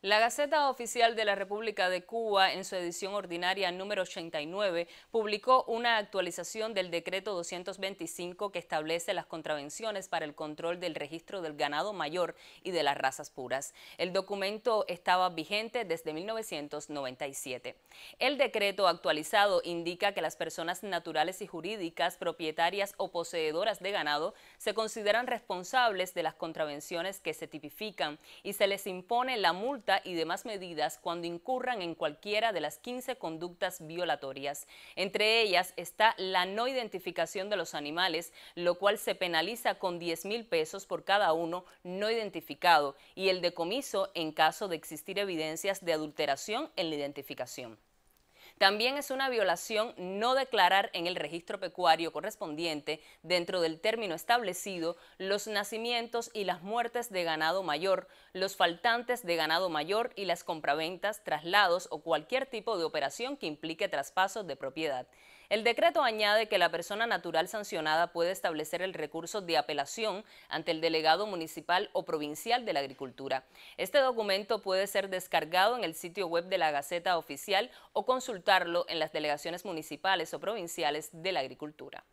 La Gaceta Oficial de la República de Cuba, en su edición ordinaria número 89, publicó una actualización del decreto 225 que establece las contravenciones para el control del registro del ganado mayor y de las razas puras. El documento estaba vigente desde 1997. El decreto actualizado indica que las personas naturales y jurídicas, propietarias o poseedoras de ganado, se consideran responsables de las contravenciones que se tipifican y se les impone la multa y demás medidas cuando incurran en cualquiera de las 15 conductas violatorias. Entre ellas está la no identificación de los animales, lo cual se penaliza con 10 mil pesos por cada uno no identificado y el decomiso en caso de existir evidencias de adulteración en la identificación. También es una violación no declarar en el registro pecuario correspondiente dentro del término establecido los nacimientos y las muertes de ganado mayor, los faltantes de ganado mayor y las compraventas, traslados o cualquier tipo de operación que implique traspasos de propiedad. El decreto añade que la persona natural sancionada puede establecer el recurso de apelación ante el delegado municipal o provincial de la agricultura. Este documento puede ser descargado en el sitio web de la Gaceta Oficial o consultado en las delegaciones municipales o provinciales de la agricultura.